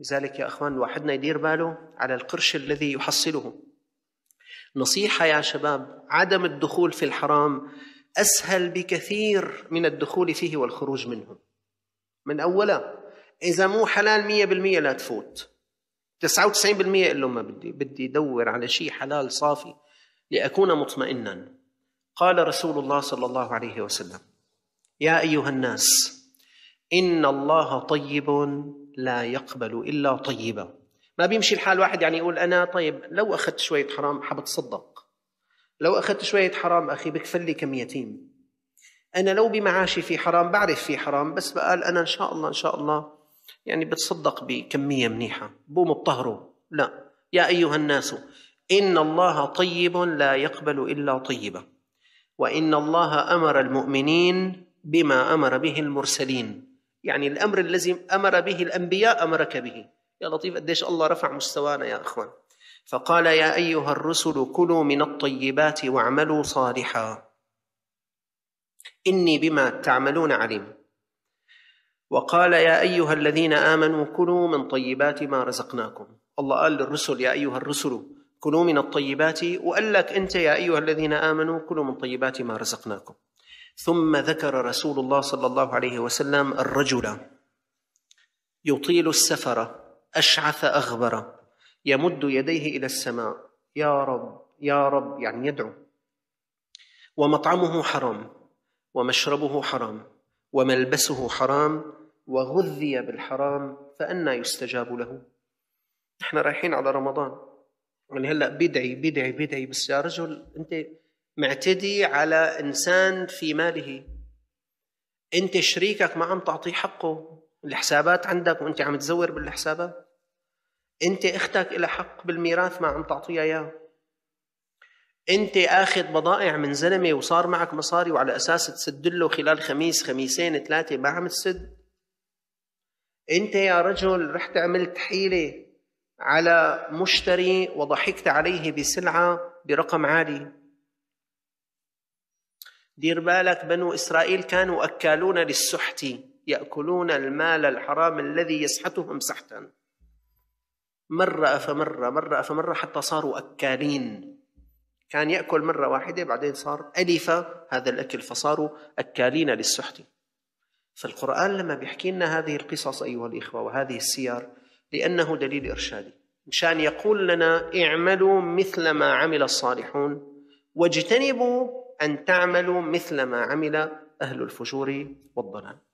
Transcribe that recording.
لذلك يا أخوان واحدنا يدير باله على القرش الذي يحصله نصيحة يا شباب عدم الدخول في الحرام أسهل بكثير من الدخول فيه والخروج منه من أولها إذا مو حلال مية بالمية لا تفوت تسعة وتسعين بالمية إلا ما بدي بدي أدور على شيء حلال صافي لأكون مطمئنا قال رسول الله صلى الله عليه وسلم يا أيها الناس إن الله طيب لا يقبل إلا طيبا ما بيمشي الحال واحد يعني يقول أنا طيب لو أخذت شوية حرام حبتصدق لو أخذت شوية حرام أخي بكفل لي كم يتيم أنا لو بمعاشي في حرام بعرف في حرام بس بقال أنا إن شاء الله إن شاء الله يعني بتصدق بكمية منيحة بوم بطهره لا يا أيها الناس إن الله طيب لا يقبل إلا طيبا وإن الله أمر المؤمنين بما أمر به المرسلين يعني الأمر الذي أمر به الأنبياء أمرك به يا لطيف قديش الله رفع مستوانا يا أخوان فقال يا أيها الرسل كلوا من الطيبات واعملوا صالحا إني بما تعملون عليم وقال يا أيها الذين آمنوا كلوا من طيبات ما رزقناكم الله قال للرسل يا أيها الرسل كلوا من الطيبات وقال لك أنت يا أيها الذين آمنوا كلوا من طيبات ما رزقناكم ثم ذكر رسول الله صلى الله عليه وسلم الرجل يطيل السفر أشعث أغبر يمد يديه إلى السماء يا رب يا رب يعني يدعو ومطعمه حرام ومشربه حرام وملبسه حرام وغذي بالحرام فأنا يستجاب له نحن رايحين على رمضان يعني هلا بدعي بدعي بدعي بس يا رجل انت معتدي على انسان في ماله انت شريكك ما عم تعطيه حقه الحسابات عندك وانت عم تزور بالحسابات انت اختك لها حق بالميراث ما عم تعطيها اياه انت اخذ بضائع من زلمه وصار معك مصاري وعلى اساس تسد له خلال خميس خميسين ثلاثه ما عم تسد انت يا رجل رحت عملت حيله على مشتري وضحكت عليه بسلعه برقم عالي دير بالك بنو إسرائيل كانوا أكالون للسحت يأكلون المال الحرام الذي يسحتهم سحتا مرة فمرة مرة فمرة حتى صاروا أكالين كان يأكل مرة واحدة بعدين صار ألف هذا الأكل فصاروا أكالين للسحت فالقرآن لما بيحكي لنا هذه القصص أيها الإخوة وهذه السير لأنه دليل إرشادي مشان يقول لنا اعملوا مثل ما عمل الصالحون واجتنبوا أن تعملوا مثل ما عمل أهل الفجور والضلال